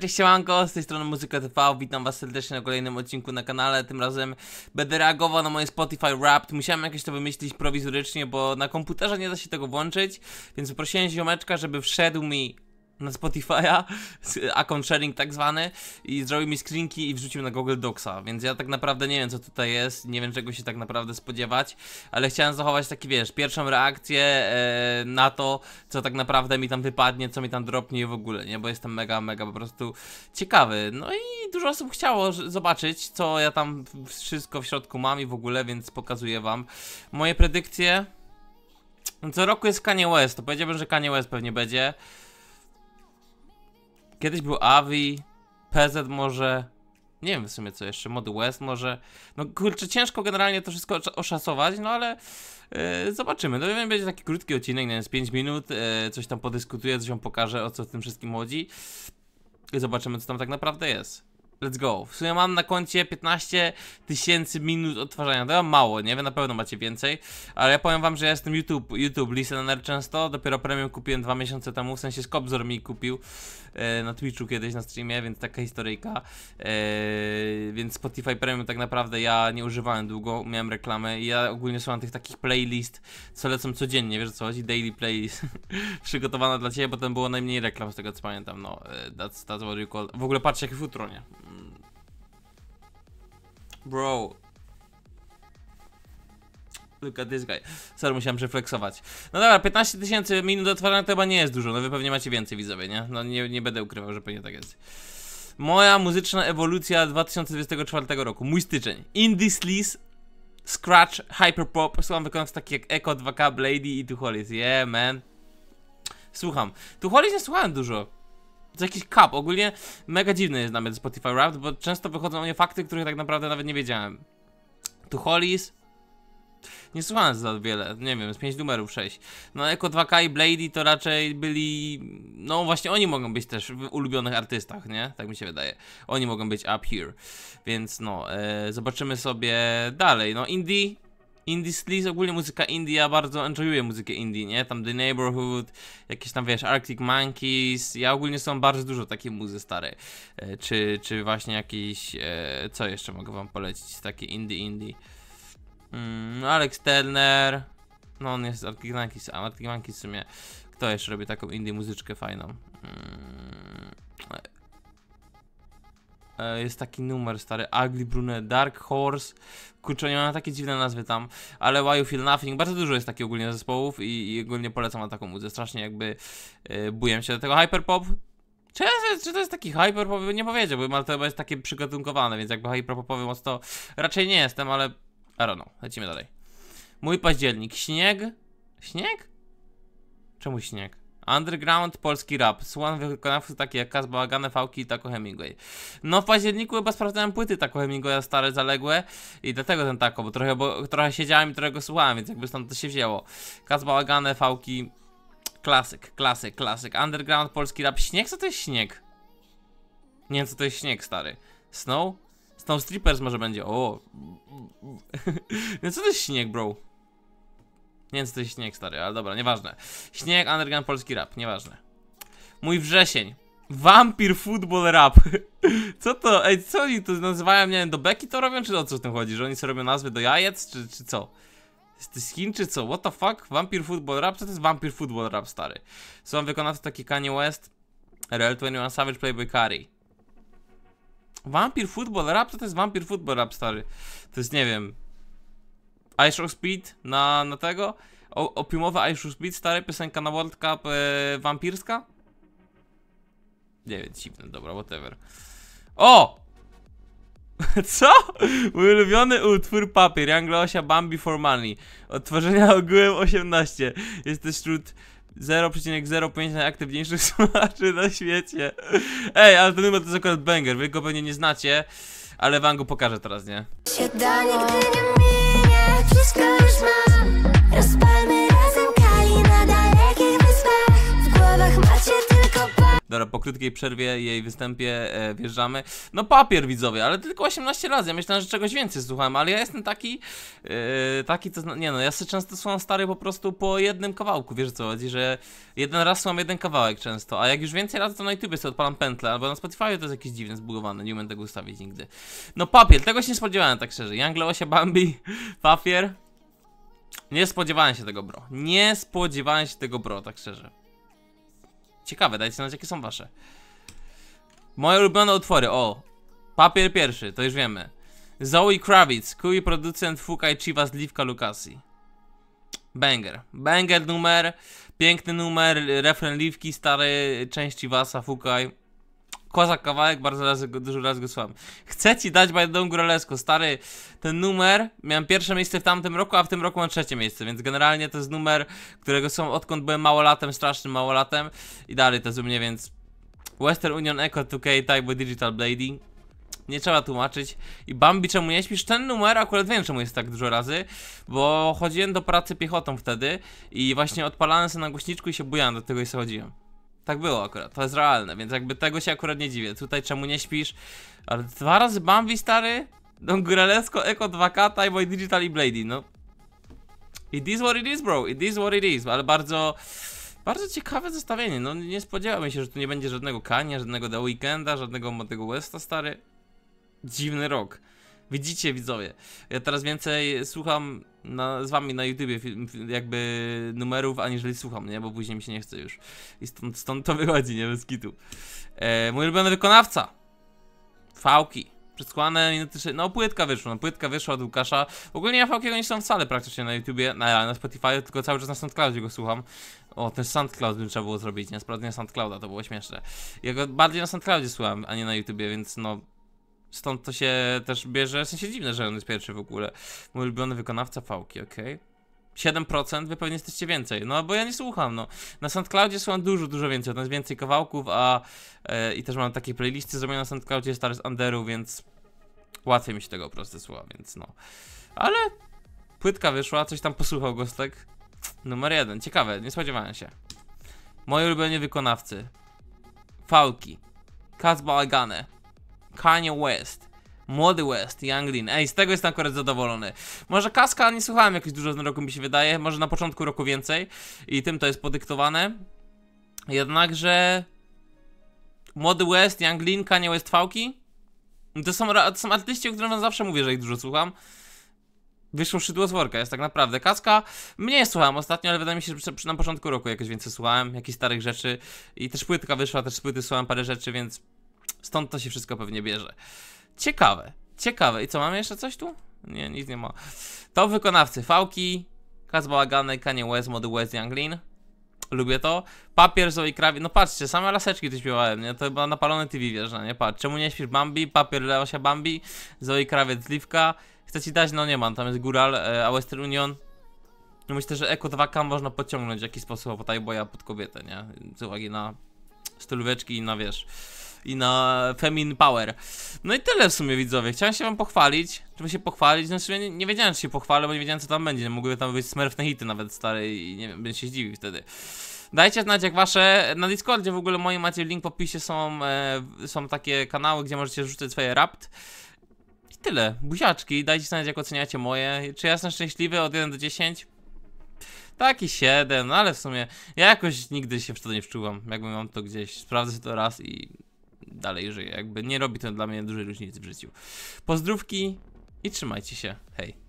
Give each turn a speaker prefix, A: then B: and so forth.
A: Cześć, siemanko, z tej strony Muzyka TV, witam was serdecznie na kolejnym odcinku na kanale, tym razem będę reagował na moje Spotify Wrapped, musiałem jakieś to wymyślić prowizorycznie, bo na komputerze nie da się tego włączyć, więc poprosiłem ziomeczka, żeby wszedł mi na Spotify'a, account sharing tak zwany i zrobił mi screenki i wrzucił na Google Docsa, więc ja tak naprawdę nie wiem co tutaj jest, nie wiem czego się tak naprawdę spodziewać, ale chciałem zachować taki wiesz, pierwszą reakcję e, na to, co tak naprawdę mi tam wypadnie, co mi tam dropnie w ogóle, nie, bo jestem mega, mega po prostu ciekawy, no i dużo osób chciało zobaczyć, co ja tam wszystko w środku mam i w ogóle, więc pokazuję wam moje predykcje. Co roku jest Kanye West, to powiedziałbym, że Kanye West pewnie będzie. Kiedyś był Avi, PZ może, nie wiem w sumie co jeszcze, Mod West może. No kurczę, ciężko generalnie to wszystko oszacować, no ale yy, zobaczymy. No wiem, będzie taki krótki odcinek, nie wiem, z 5 minut, yy, coś tam podyskutuję, coś wam pokażę o co w tym wszystkim chodzi. I zobaczymy co tam tak naprawdę jest. Let's go. W sumie mam na koncie 15 tysięcy minut odtwarzania. To ja mało, nie wiem, na pewno macie więcej. Ale ja powiem wam, że ja jestem YouTube, YouTube listener często. Dopiero premium kupiłem dwa miesiące temu, w sensie Skobzor mi kupił e, na Twitchu kiedyś na streamie, więc taka historyjka. E, więc Spotify premium tak naprawdę ja nie używałem długo, miałem reklamy i ja ogólnie słucham tych takich playlist, co lecą codziennie, wiesz co chodzi? Daily playlist przygotowana dla ciebie, bo tam było najmniej reklam z tego co pamiętam. No, e, that's, that's what you call. W ogóle patrzcie jak futro, nie? Bro. Look at this guy. Sorry, musiałem przeflexować. No dobra, 15 tysięcy minut otwarania to chyba nie jest dużo. No wy pewnie macie więcej widzowie, nie? No nie, nie będę ukrywał, że pewnie tak jest. Moja muzyczna ewolucja 2024 roku. Mój styczeń. Indie Sleaze Scratch, Hyperpop, słucham wykonawców takich jak Echo, 2K, Blady i Tucholis. Yeah, man. Słucham. Tucholis nie słuchałem dużo. To jakiś kap. Ogólnie mega dziwny jest dla Spotify Wrapped, bo często wychodzą nie fakty, których tak naprawdę nawet nie wiedziałem. Tu Hollis. Nie słuchałem za wiele, nie wiem, z 5 numerów 6. No jako 2K i Blady to raczej byli, no właśnie oni mogą być też w ulubionych artystach, nie? Tak mi się wydaje. Oni mogą być up here. Więc no, e, zobaczymy sobie dalej. No Indie Indie Sleaze, ogólnie muzyka indie, ja bardzo enjoyuję muzykę indie, nie? Tam The Neighborhood, jakieś tam wiesz, Arctic Monkeys, ja ogólnie są bardzo dużo takiej muzy starej. E, czy, czy właśnie jakiś, e, co jeszcze mogę wam polecić, takie indie, indie. Mm, no, Alex Turner, no on jest Arctic Monkeys, a Arctic Monkeys w sumie, kto jeszcze robi taką indie muzyczkę fajną? Mm, E, jest taki numer stary, Ugly Brunet, Dark Horse, kurczę, nie ma takie dziwne nazwy tam, ale Why You Feel Nothing, bardzo dużo jest takich ogólnie zespołów i, i ogólnie polecam na taką muzykę, strasznie jakby yy, e, buję się do tego Hyperpop. Czy, czy to jest taki hyperpop? Nie powiedział, bo to chyba jest takie przygotunkowane więc jakby hyperpopowy mocno raczej nie jestem, ale I don't know. Lecimy dalej. Mój październik. Śnieg? Śnieg? Czemu śnieg? Underground, polski rap. Słucham wykonawców takie jak Kaz Fałki i Taco Hemingway. No w październiku chyba sprawdzałem płyty Taco Hemingwaya stare, zaległe i dlatego ten Taco, bo trochę, bo trochę siedziałem i trochę go słuchałem, więc jakby stąd to się wzięło. Kaz Fałki, klasyk, klasyk, klasyk. Underground, polski rap. Śnieg? Co to jest śnieg? Nie wiem co to jest śnieg, stary. Snow? Snow Strippers może będzie, o. no co to jest śnieg, bro? Nie wiem, co to jest śnieg, stary, ale dobra, nieważne. Śnieg, underground, polski rap, nieważne. Mój wrzesień. Vampir Football Rap. Co to? Ej, co oni to nazywają? Nie wiem, do beki to robią, czy o co w tym chodzi? Że oni sobie robią nazwy do jajec, czy, czy co? Jest to Chin, czy co? What the fuck? Vampir Football Rap? Co to jest Vampir Football Rap, stary? Są wykonawcy taki Kanye West, Real 21 Savage, Playboy Curry. Vampir Football Rap? Co to jest Vampir Football Rap, stary? To jest, nie wiem, Ice Speed na, na tego? opiumowa Ice Rock Speed, stara piosenka na World Cup yy, wampirska? Nie wiem, dziwne, dobra, whatever. O! Co? Mój ulubiony utwór papier Anglosia Bambi for Money Odtworzenia ogółem 18 Jesteś wśród 0,05 najaktywniejszych słuchaczy na świecie Ej, ale ten numer to jest akurat banger, wy go pewnie nie znacie Ale wam go pokażę teraz, nie? nie disguise Dobra, po krótkiej przerwie jej występie e, wjeżdżamy. No papier widzowie, ale tylko 18 razy. Ja myślałem, że czegoś więcej słuchałem, ale ja jestem taki, e, taki to, nie no, ja sobie często słucham stary po prostu po jednym kawałku, wiesz co chodzi, że jeden raz słucham jeden kawałek często, a jak już więcej razy to na YouTube sobie odpalam pętlę, albo na Spotify to jest jakieś dziwne, zbugowane, nie umiem tego ustawić nigdy. No papier, tego się nie spodziewałem tak szczerze. Young się Bambi, papier. Nie spodziewałem się tego, bro. Nie spodziewałem się tego, bro, tak szczerze. Ciekawe, dajcie znać jakie są wasze. Moje ulubione utwory, o. Papier pierwszy, to już wiemy. Zoe Kravitz, kuj producent Fukaj Chivas Livka Lukasi. Banger. Banger numer, piękny numer, refren Livki, stary części Wasa Fukai Koza kawałek, bardzo razy go, dużo razy go słucham. Chcę ci dać Bajdą Grolesko, stary, ten numer, miałem pierwsze miejsce w tamtym roku, a w tym roku mam trzecie miejsce, więc generalnie to jest numer, którego są odkąd byłem małolatem, strasznym małolatem i dalej to jest u mnie, więc Western Union Echo 2K Type Digital Blading nie trzeba tłumaczyć. I Bambi, czemu nie śpisz? Ten numer akurat wiem, czemu jest tak dużo razy, bo chodziłem do pracy piechotą wtedy i właśnie odpalałem sobie na głośniczku i się bujałem, do tego i sobie chodziłem. Tak było akurat, to jest realne, więc jakby tego się akurat nie dziwię. Tutaj czemu nie śpisz? Ale dwa razy Bambi, stary? No Grelesco, Echo 2K, Time Digital i Blady, no. It is what it is, bro, it is what it is, ale bardzo... Bardzo ciekawe zestawienie, no nie spodziewałem się, że tu nie będzie żadnego Kania, żadnego The Weekenda, żadnego Motego Westa, stary. Dziwny rok. Widzicie, widzowie. Ja teraz więcej słucham na, z wami na YouTubie jakby numerów, aniżeli słucham, nie? Bo później mi się nie chce już. I stąd, stąd to wychodzi, nie? Bez kitu. E, mój ulubiony wykonawca. Fałki. Przeskłane minuty No płytka wyszła, no płytka wyszła od Łukasza. Ogólnie ja Fałkiego nie słucham wcale praktycznie na YouTubie, na, na Spotify, tylko cały czas na SoundCloudzie go słucham. O, też SoundCloud bym trzeba było zrobić, nie? Sprawdzenie SoundClouda, to było śmieszne. Ja go bardziej na SoundCloudzie słucham, a nie na YouTubie, więc no Stąd to się też bierze, w sensie dziwne, że on jest pierwszy w ogóle. Mój ulubiony wykonawca fałki, okej. Okay. 7%, wy pewnie jesteście więcej. No, bo ja nie słucham, no. Na SoundCloudzie słucham dużo, dużo więcej. Tam jest więcej kawałków, a e, i też mam takie playlisty zrobione na SoundCloudzie stare z Underu, więc łatwiej mi się tego proste słowa. słucha, więc no. Ale płytka wyszła, coś tam posłuchał Gostek. Numer jeden, ciekawe, nie spodziewałem się. Moi ulubione wykonawcy. Fałki. Kazba Agane. Kanye West. Młody West, Young Lean. Ej, z tego jestem akurat zadowolony. Może kaska nie słuchałem jakoś dużo z roku, mi się wydaje. Może na początku roku więcej. I tym to jest podyktowane. Jednakże... Młody West, Young Lean, Kanye West, Fałki. To są, to są artyści, o których zawsze mówię, że ich dużo słucham. Wyszło szydło z worka, jest tak naprawdę. Kaska mnie słuchałem ostatnio, ale wydaje mi się, że przy, przy, na początku roku jakoś więcej słuchałem, jakichś starych rzeczy. I też płytka wyszła, też z płyty słuchałem parę rzeczy, więc Stąd to się wszystko pewnie bierze. Ciekawe, ciekawe. I co, mamy jeszcze coś tu? Nie, nic nie ma. To wykonawcy Fałki, Kaz Kanye West, Mody West, Younglin. Lubię to. Papier, Zoe Krawiec. No patrzcie, same laseczki tu śpiewałem, nie? To chyba napalone TV wieża, nie? Patrz, czemu nie śpisz Bambi? Papier, Leosia Bambi, Zoe Krawiec, zliwka. Chcę ci dać? No nie mam, tam jest Gural, e, a Western Union. No myślę, że Eko 2K można podciągnąć, w jakiś sposób, bo boja pod kobietę, nie? Z uwagi na stylóweczki i na wiesz i na Femin Power. No i tyle w sumie widzowie, chciałem się wam pochwalić, żeby się pochwalić, znaczy nie, nie wiedziałem czy się pochwalę, bo nie wiedziałem co tam będzie, mogłyby tam być smerfne hity nawet stare i nie wiem, bym się zdziwił wtedy. Dajcie znać jak wasze, na Discordzie w ogóle moim macie link w opisie są, e, są takie kanały, gdzie możecie rzucić swoje rapt I tyle, buziaczki, dajcie znać jak oceniacie moje, czy ja jestem szczęśliwy od 1 do 10? Taki 7, no ale w sumie ja jakoś nigdy się w to nie wczuwam, jakbym mam to gdzieś, sprawdzę to raz i dalej żyję. Jakby nie robi to dla mnie dużej różnicy w życiu. Pozdrówki i trzymajcie się. Hej.